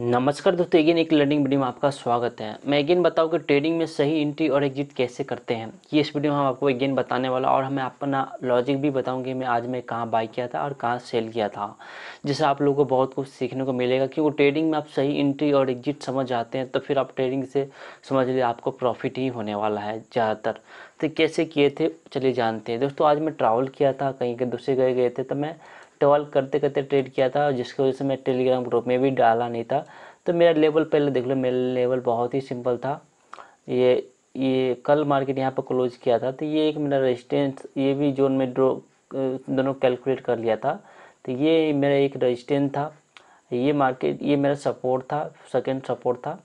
नमस्कार दोस्तों एगेन एक लर्निंग वीडियो में आपका स्वागत है मैं अगेन बताऊँ कि ट्रेडिंग में सही एंट्री और एग्जिट कैसे करते हैं ये इस वीडियो में हम आपको अगेन बताने वाला और हमें अपना लॉजिक भी बताऊँगी मैं आज मैं कहाँ बाई किया था और कहाँ सेल किया था जिससे आप लोगों को बहुत कुछ सीखने को मिलेगा क्योंकि ट्रेडिंग में आप सही एंट्री और एग्जिट समझ आते हैं तो फिर आप ट्रेडिंग से समझ लीजिए आपको प्रॉफिट ही होने वाला है ज़्यादातर तो कैसे किए थे चलिए जानते हैं दोस्तों आज मैं ट्रैवल किया था कहीं के दूसरे गए गए थे तो मैं ट्वेल्व करते करते ट्रेड किया था जिसकी वजह से मैं टेलीग्राम ग्रुप में भी डाला नहीं था तो मेरा लेवल पहले देख लो मेरा लेवल बहुत ही सिंपल था ये ये कल मार्केट यहाँ पर क्लोज किया था तो ये एक मेरा रेजिस्टेंस ये भी जोन में ड्रो दोनों कैलकुलेट कर लिया था तो ये मेरा एक रेजिस्टेंस था ये मार्केट ये मेरा सपोर्ट था सेकेंड सपोर्ट था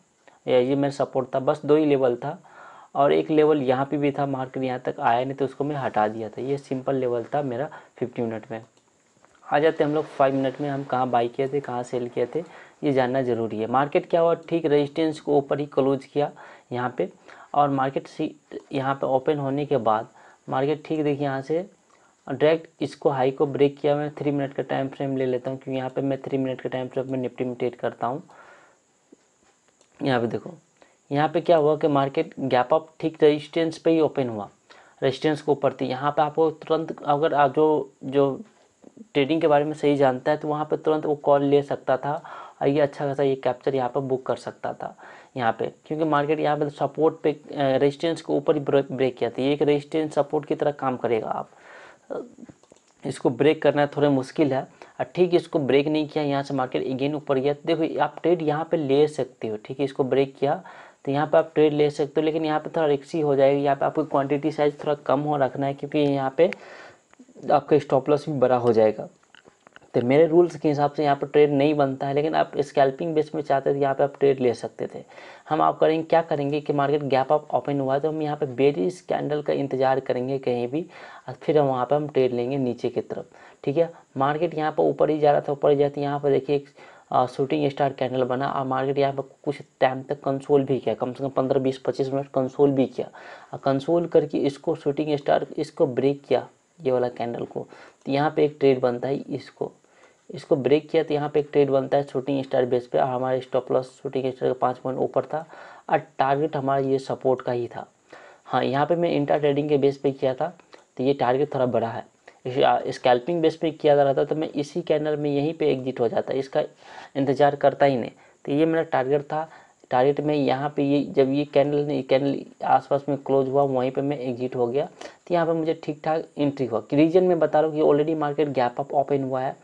या ये मेरा सपोर्ट था बस दो ही लेवल था और एक लेवल यहाँ पे भी था मार्केट यहाँ तक आया नहीं तो उसको मैं हटा दिया था ये सिंपल लेवल था मेरा फिफ्टी मिनट में आ जाते हम लोग फाइव मिनट में हम कहाँ बाई किए थे कहाँ सेल किए थे ये जानना ज़रूरी है मार्केट क्या हुआ ठीक रेजिस्टेंस को ऊपर ही क्लोज किया यहाँ पे और मार्केट सी यहाँ पे ओपन होने के बाद मार्केट ठीक देखिए यहाँ से डायरेक्ट इसको हाई को ब्रेक किया मैं थ्री मिनट का टाइम फ्रेम ले लेता हूँ क्योंकि यहाँ पे मैं थ्री मिनट का टाइम फ्रेम में निपटी मिटेट करता हूँ यहाँ पे देखो यहाँ पे क्या हुआ कि मार्केट गैप अप ठीक रजिस्टेंस पर ही ओपन हुआ रेजिस्टेंस को ऊपर थी यहाँ पे आपको तुरंत अगर आप जो जो ट्रेडिंग के बारे में सही जानता है तो वहाँ पर तुरंत वो कॉल ले सकता था और ये अच्छा खासा ये कैप्चर यहाँ पर बुक कर सकता था यहाँ पे क्योंकि मार्केट यहाँ पे सपोर्ट पे रेजिस्टेंस के ऊपर ही ब्रेक किया था ये एक रेजिस्टेंस सपोर्ट की तरह काम करेगा आप इसको ब्रेक करना थोड़ा मुश्किल है और ठीक इसको ब्रेक नहीं किया यहाँ से मार्केट अगेन ऊपर गया देखो आप ट्रेड यहाँ पर ले सकते हो ठीक है इसको ब्रेक किया तो यहाँ पर आप ट्रेड ले सकते हो लेकिन यहाँ पर थोड़ा रिक्सी हो जाएगी यहाँ पर आपकी क्वान्टिटी साइज थोड़ा कम हो रखना है क्योंकि यहाँ पर आपका स्टॉप लॉस भी बड़ा हो जाएगा तो मेरे रूल्स के हिसाब से यहाँ पर ट्रेड नहीं बनता है लेकिन आप स्कैल्पिंग बेस में चाहते थे यहाँ पे आप ट्रेड ले सकते थे हम आप करेंगे क्या करेंगे कि मार्केट गैप अप ओपन हुआ है तो हम यहाँ पे बेरिस कैंडल का इंतजार करेंगे कहीं भी और फिर हम वहाँ पर हम ट्रेड लेंगे नीचे की तरफ ठीक है मार्केट यहाँ पर ऊपर ही जा रहा था ऊपर ही जाते यहाँ पर देखिए शूटिंग स्टार कैंडल बना और मार्केट यहाँ पर कुछ टाइम तक कंसोल भी किया कम से कम पंद्रह बीस पच्चीस मिनट कंसोल भी किया और कंसोल करके इसको शूटिंग स्टार इसको ब्रेक किया ये वाला कैंडल को तो यहाँ पे एक ट्रेड बनता है इसको इसको ब्रेक किया तो यहाँ पे एक ट्रेड बनता है शूटिंग स्टार बेस पे हमारे स्टॉप लॉस शूटिंग स्टार का पाँच पॉइंट ऊपर था और टारगेट हमारा ये सपोर्ट का ही था हाँ यहाँ पे मैं इंटर ट्रेडिंग के बेस पे किया था तो ये टारगेट थोड़ा बड़ा है स्कैल्पिंग बेस पे किया जा रहा था तो मैं इसी कैंडल में यहीं पर एग्जिट हो जाता इसका इंतज़ार करता ही नहीं तो ये मेरा टारगेट था टारगेट में यहाँ पे ये जब ये कैंडल नहीं कैंडल आसपास में क्लोज हुआ वहीं पे मैं एग्जिट हो गया तो यहाँ पे मुझे ठीक ठाक एंट्री हुआ रीजन में बता रहा हूँ कि already market gap up open हुआ है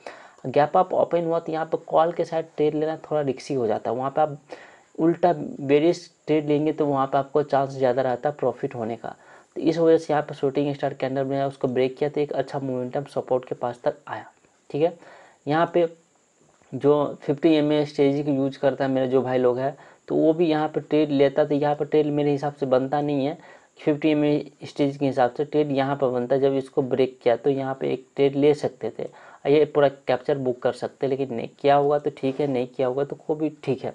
गैप अप ओपन हुआ तो यहाँ पर कॉल के साथ ट्रेड लेना थोड़ा रिक्सी हो जाता है वहाँ पर आप उल्टा बेरिस ट्रेड लेंगे तो वहाँ पर आपको चांस ज़्यादा रहता है प्रॉफिट होने का तो इस वजह से यहाँ पर शूटिंग स्टार कैंडल में उसको ब्रेक किया तो एक अच्छा मोमेंटम सपोर्ट के पास तक आया ठीक है यहाँ पे जो 50 एम ए स्ट्रेजी यूज करता है मेरे जो भाई लोग हैं तो वो भी यहाँ पर ट्रेड लेता तो यहाँ पर ट्रेड मेरे हिसाब से बनता नहीं है फिफ्टी एम स्टेज के हिसाब से ट्रेड यहाँ पर बनता जब इसको ब्रेक किया तो यहाँ पे एक ट्रेड ले सकते थे ये पूरा कैप्चर बुक कर सकते लेकिन नहीं किया होगा तो ठीक है नहीं किया होगा तो वो भी ठीक है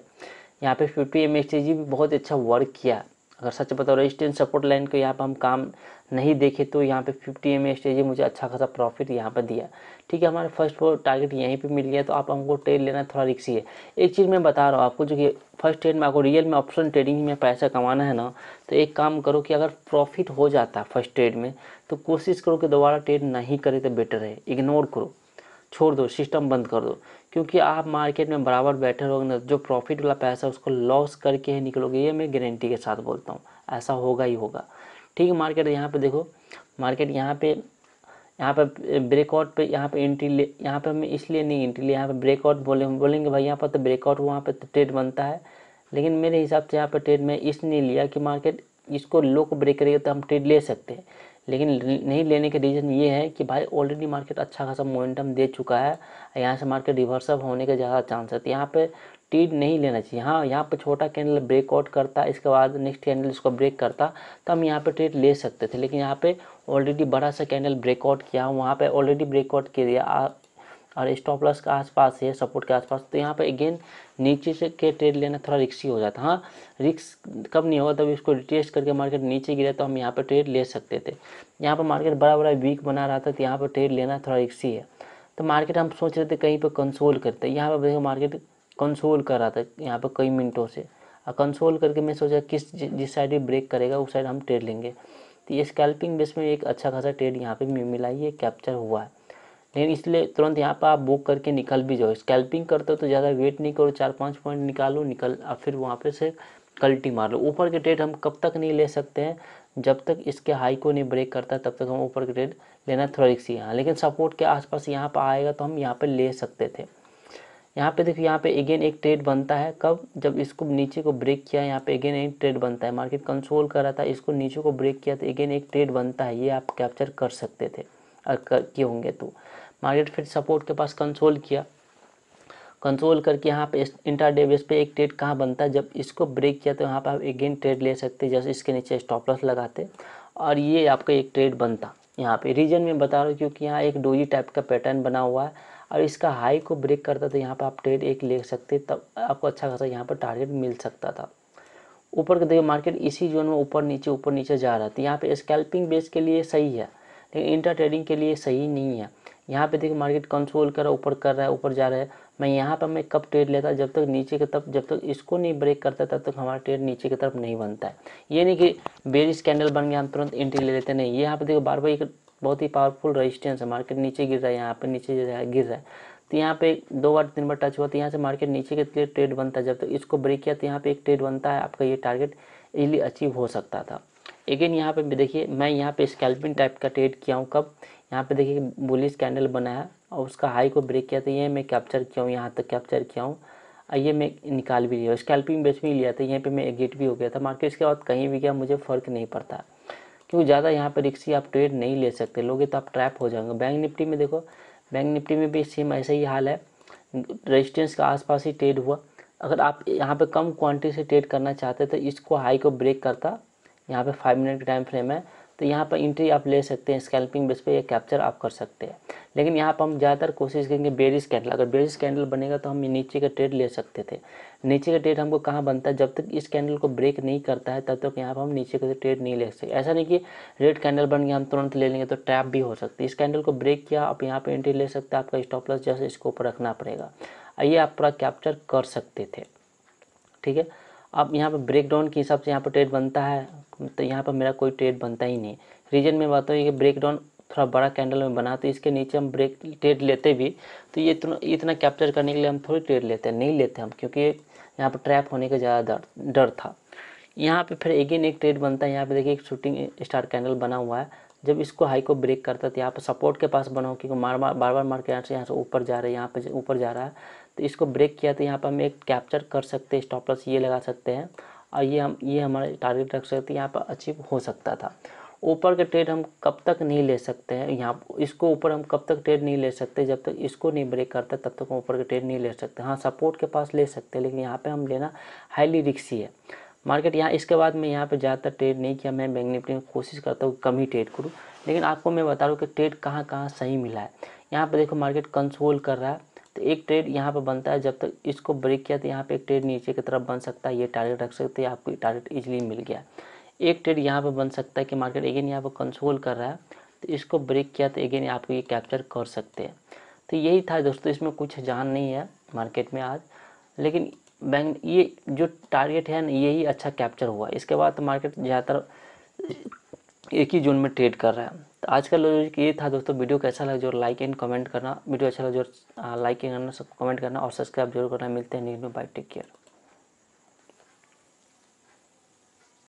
यहाँ पे फिफ्टी एम भी बहुत अच्छा वर्क किया अगर सच बताओ रेजिस्टेंस सपोर्ट लाइन को यहाँ पर हम काम नहीं देखे तो यहाँ पे 50 एम एच ये मुझे अच्छा खासा प्रॉफिट यहाँ पर दिया ठीक है हमारे फर्स्ट फोर टारगेट यहीं पे मिल गया तो आप हमको ट्रेड लेना थोड़ा रिक्सी है एक चीज़ मैं बता रहा हूँ आपको जो कि फर्स्ट ट्रेड में आपको रियल में ऑप्शन ट्रेडिंग में पैसा कमाना है ना तो एक काम करो कि अगर प्रॉफिट हो जाता है फर्स्ट ट्रेड में तो कोशिश करो कि दोबारा ट्रेड नहीं करे तो बेटर है इग्नोर करो छोड़ दो सिस्टम बंद कर दो क्योंकि आप मार्केट में बराबर बैठे रहोगे ना जो प्रॉफिट वाला पैसा उसको लॉस करके ही निकलोगे ये मैं गारंटी के साथ बोलता हूँ ऐसा होगा ही होगा ठीक है मार्केट यहाँ पे देखो मार्केट यहाँ पे यहाँ पे ब्रेकआउट पे यहाँ पे एंट्री ले यहाँ पे हमें इसलिए नहीं एंट्री लिया यहाँ पे ब्रेकआउट बोले बोलेंगे भाई यहाँ पर तो ब्रेकआउट वहाँ पर तो ट्रेड बनता है लेकिन मेरे हिसाब से यहाँ पर ट्रेड में इसलिए लिया कि मार्केट इसको लो को ब्रेक करेगा तो हम ट्रेड ले सकते हैं लेकिन नहीं लेने के रीज़न ये है कि भाई ऑलरेडी मार्केट अच्छा खासा मोमेंटम दे चुका है यहाँ से मार्केट रिवर्सअप होने के ज़्यादा चांस है तो यहाँ पर टीड नहीं लेना चाहिए हाँ यहाँ पर छोटा कैंडल ब्रेकआउट करता इसके बाद नेक्स्ट कैंडल इसको ब्रेक करता तो हम यहाँ पे ट्रेड ले सकते थे लेकिन यहाँ पे ऑलरेडी बड़ा सा कैंडल ब्रेकआउट किया वहाँ पे ऑलरेडी ब्रेकआउट किया दिया और स्टॉप लॉस के आसपास है सपोर्ट के आसपास तो यहाँ पर अगेन नीचे से के ट्रेड लेना थोड़ा रिक्सी हो जाता हाँ रिक्स कब नहीं होगा तब इसको रिटेस्ट करके मार्केट नीचे गिरा तो हम यहाँ पर ट्रेड ले सकते थे यहाँ पर मार्केट बड़ा बड़ा वीक बना रहा था तो यहाँ पर ट्रेड लेना थोड़ा रिक्सी है तो मार्केट हम सोच रहे थे कहीं पर कंसोल करते यहाँ पर देखो मार्केट कंसोल कर रहा था यहाँ पर कई मिनटों से और कंसोल करके मैं सोचा किस जिस साइड भी ब्रेक करेगा उस साइड हम ट्रेड लेंगे तो ये स्कैल्पिंग बेस में एक अच्छा खासा ट्रेड यहाँ पर मिला ये कैप्चर हुआ है लेकिन इसलिए तुरंत यहाँ पर आप बुक करके निकल भी जाओ स्कैल्पिंग करते हो तो ज़्यादा वेट नहीं करो चार पाँच पॉइंट निकालो निकल और फिर वहाँ पर से कल्टी मार लो ऊपर के ट्रेड हम कब तक नहीं ले सकते हैं जब तक इसके हाई को नहीं ब्रेक करता तब तक हम ऊपर के ट्रेड लेना थोड़ा सी यहाँ लेकिन सपोर्ट के आसपास यहाँ पर आएगा तो हम यहाँ पर ले सकते थे यहाँ पे देखिए यहाँ पे अगेन एक ट्रेड बनता है कब जब इसको नीचे को ब्रेक किया यहाँ पे अगेन एक ट्रेड बनता है मार्केट कंसोल कर रहा था इसको नीचे को ब्रेक किया तो अगेन एक ट्रेड बनता है ये आप कैप्चर कर सकते थे अगर किए होंगे तो मार्केट तो फिर सपोर्ट के पास कंसोल किया कंसोल करके यहाँ पे इंटर बेस पे एक ट्रेड कहाँ बनता है जब इसको ब्रेक किया तो यहाँ पे आप अगेन ट्रेड ले सकते जैसे इसके नीचे स्टॉप लॉस लगाते और ये आपका एक ट्रेड बनता यहाँ पे रीजन में बता रहा हूँ क्योंकि यहाँ एक डोजी टाइप का पैटर्न बना हुआ है और इसका हाई को ब्रेक करता तो यहाँ पर आप ट्रेड एक ले सकते तब आपको अच्छा खासा यहाँ पर टारगेट मिल सकता था ऊपर का देखिए मार्केट इसी जोन में ऊपर नीचे ऊपर नीचे जा रहा था तो यहाँ पर स्कैल्पिंग बेस के लिए सही है लेकिन इंटर ट्रेडिंग के लिए सही नहीं है यहाँ पे देखिए मार्केट कंट्रोल कर रहा है ऊपर कर रहा है ऊपर जा रहा है मैं यहाँ पर मैं कब ट्रेड लेता जब तक नीचे के तरफ जब तक इसको नहीं ब्रेक करता तब तक हमारा ट्रेड नीचे की तरफ नहीं बनता है ये नहीं कि बेरी कैंडल बन गया हम तुरंत एंट्री ले लेते नहीं यहाँ पर देखिए बार बार एक बहुत ही पावरफुल रजिस्टेंस है मार्केट नीचे गिर रहा है यहाँ पर नीचे गिर रहा है तो यहाँ पे दो बार तीन बार टच हुआ तो यहाँ से मार्केट नीचे के लिए ट्रेड बनता है जब तक तो इसको ब्रेक किया तो यहाँ पे एक ट्रेड बनता है आपका ये टारगेट इजली अचीव हो सकता था अगेन यहाँ पे देखिए मैं यहाँ पे स्कैल्पिंग टाइप का ट्रेड किया हूँ कब यहाँ पे देखिए बुलिस कैंडल बना है और उसका हाई को ब्रेक किया था ये मैं कैप्चर किया हूँ यहाँ तक कैप्चर किया हूँ ये मैं निकाल भी लिया स्कैल्पिंग बेच भी लिया था यहाँ पर मैं एग्जिट भी हो गया था मार्केट उसके बाद कहीं भी गया मुझे फ़र्क नहीं पड़ता क्योंकि ज़्यादा यहाँ पर रिक्सी आप ट्रेड नहीं ले सकते लोगे तो आप ट्रैप हो जाएंगे बैंक निफ्टी में देखो बैंक निफ्टी में भी सेम ऐसा ही हाल है रेजिस्टेंस के आसपास ही ट्रेड हुआ अगर आप यहाँ पे कम क्वांटिटी से ट्रेड करना चाहते तो इसको हाई को ब्रेक करता यहाँ पे फाइव मिनट का टाइम फ्रेम है तो यहाँ पर इंट्री आप ले सकते हैं स्कैल्पिंग बेस पे या कैप्चर आप कर सकते हैं लेकिन यहाँ पर हम ज़्यादातर कोशिश करेंगे बेरिस कैंडल अगर बेरिस कैंडल बनेगा तो हम नीचे का ट्रेड ले सकते थे नीचे का ट्रेड हमको कहाँ बनता है जब तक इस कैंडल को ब्रेक नहीं करता है तब तक यहाँ पर हम नीचे का ट्रेड नहीं ले सकते ऐसा नहीं कि रेड कैंडल बन गया हम तुरंत ले लेंगे तो ट्रैप भी हो सकती है इस कैंडल को ब्रेक किया आप यहाँ पर एंट्री ले सकते हैं आपका स्टॉप लॉस जैसे इसको ऊपर रखना पड़ेगा ये आप पूरा कैप्चर कर सकते थे ठीक है अब यहाँ पर ब्रेक डाउन के हिसाब से यहाँ पर ट्रेड बनता है तो यहाँ पर मेरा कोई ट्रेड बनता ही नहीं रीजन में बात हो कि ब्रेक डाउन थोड़ा बड़ा कैंडल में बना तो इसके नीचे हम ब्रेक ट्रेड लेते भी तो ये इतना इतना कैप्चर करने के लिए हम थोड़ी ट्रेड लेते हैं नहीं लेते हम क्योंकि यहाँ पर ट्रैप होने का ज़्यादा डर डर था यहाँ पे फिर अगेन एक ट्रेड बनता है यहाँ पे देखिए एक शूटिंग स्टार कैंडल बना हुआ है जब इसको हाई को ब्रेक करता तो यहाँ पर सपोर्ट के पास बना हो क्योंकि मार मार बार बार मार के यहाँ से यहाँ से ऊपर जा रहा है यहाँ पर ऊपर जा रहा है तो इसको ब्रेक किया तो यहाँ पर हम एक कैप्चर कर सकते हैं स्टॉप लॉस ये लगा सकते हैं और ये हम ये हमारे टारगेट रख सकते हैं यहाँ पर अचीव हो सकता था ऊपर के ट्रेड हम कब तक नहीं ले सकते हैं यहाँ इसको ऊपर हम कब तक ट्रेड नहीं ले सकते जब तक इसको नहीं ब्रेक करता तब तक हम ऊपर के ट्रेड नहीं ले सकते हाँ सपोर्ट के पास ले सकते हैं लेकिन यहाँ पे हम लेना हाईली रिक्सी है मार्केट यहाँ इसके बाद मैं यहाँ पे ज़्यादातर ट्रेड नहीं किया मैं बैंक निफ्टी में कोशिश करता हूँ कम ही ट्रेड करूँ लेकिन आपको मैं बता रहा हूँ कि ट्रेड कहाँ कहाँ सही मिला है यहाँ पर देखो मार्केट कंसोल कर रहा है तो एक ट्रेड यहाँ पर बनता है जब तक इसको ब्रेक किया तो यहाँ पर एक ट्रेड नीचे की तरफ बन सकता है ये टारगेट रख सकते हैं आपको टारगेट ईजिली मिल गया एक ट्रेड यहाँ पर बन सकता है कि मार्केट अगेन यहाँ पर कंसोल कर रहा है तो इसको ब्रेक किया तो अगेन आपको ये कैप्चर कर सकते हैं तो यही था दोस्तों इसमें कुछ जान नहीं है मार्केट में आज लेकिन बैंक ये जो टारगेट है ना यही अच्छा कैप्चर हुआ इसके बाद तो मार्केट ज़्यादातर एक ही जोन में ट्रेड कर रहा है तो आज का लॉजिक ये था दोस्तों वीडियो कैसा लगा जो लाइक एंड कमेंट करना वीडियो अच्छा लगा जो लाइक एंड करना सब कमेंट करना और सब्सक्राइब जरूर करना मिलते हैं न्यूज में बाई टेक केयर